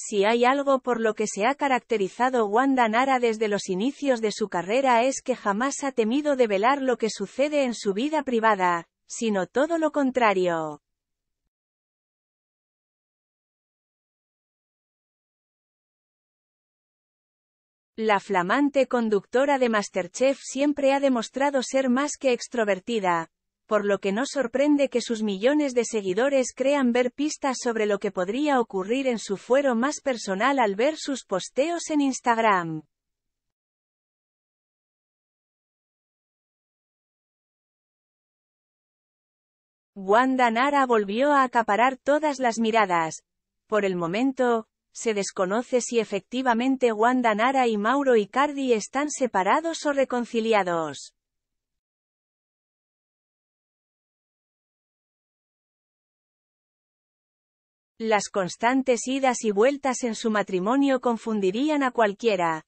Si hay algo por lo que se ha caracterizado Wanda Nara desde los inicios de su carrera es que jamás ha temido develar lo que sucede en su vida privada, sino todo lo contrario. La flamante conductora de Masterchef siempre ha demostrado ser más que extrovertida, por lo que no sorprende que sus millones de seguidores crean ver pistas sobre lo que podría ocurrir en su fuero más personal al ver sus posteos en Instagram. Wanda Nara volvió a acaparar todas las miradas. Por el momento, se desconoce si efectivamente Wanda Nara y Mauro Icardi están separados o reconciliados. Las constantes idas y vueltas en su matrimonio confundirían a cualquiera.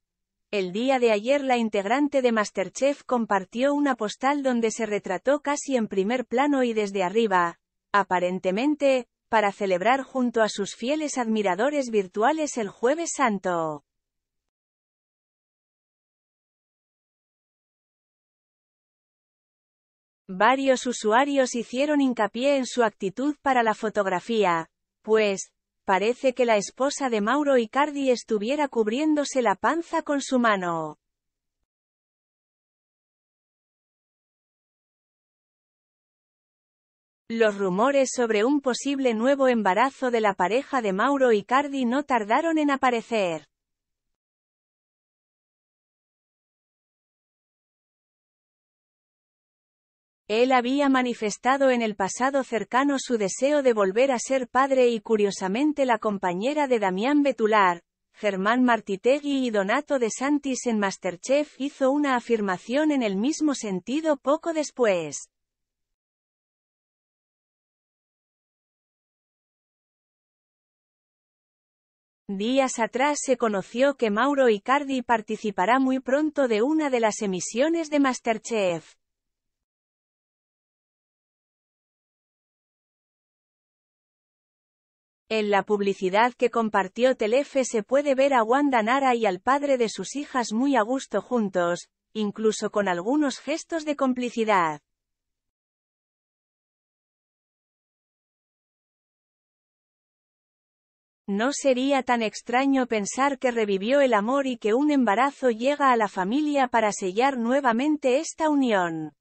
El día de ayer la integrante de Masterchef compartió una postal donde se retrató casi en primer plano y desde arriba, aparentemente, para celebrar junto a sus fieles admiradores virtuales el jueves santo. Varios usuarios hicieron hincapié en su actitud para la fotografía, pues, parece que la esposa de Mauro Icardi estuviera cubriéndose la panza con su mano. Los rumores sobre un posible nuevo embarazo de la pareja de Mauro Icardi no tardaron en aparecer. Él había manifestado en el pasado cercano su deseo de volver a ser padre y curiosamente la compañera de Damián Betular, Germán Martitegui y Donato de Santis en Masterchef hizo una afirmación en el mismo sentido poco después. Días atrás se conoció que Mauro Icardi participará muy pronto de una de las emisiones de Masterchef. En la publicidad que compartió Telefe se puede ver a Wanda Nara y al padre de sus hijas muy a gusto juntos, incluso con algunos gestos de complicidad. No sería tan extraño pensar que revivió el amor y que un embarazo llega a la familia para sellar nuevamente esta unión.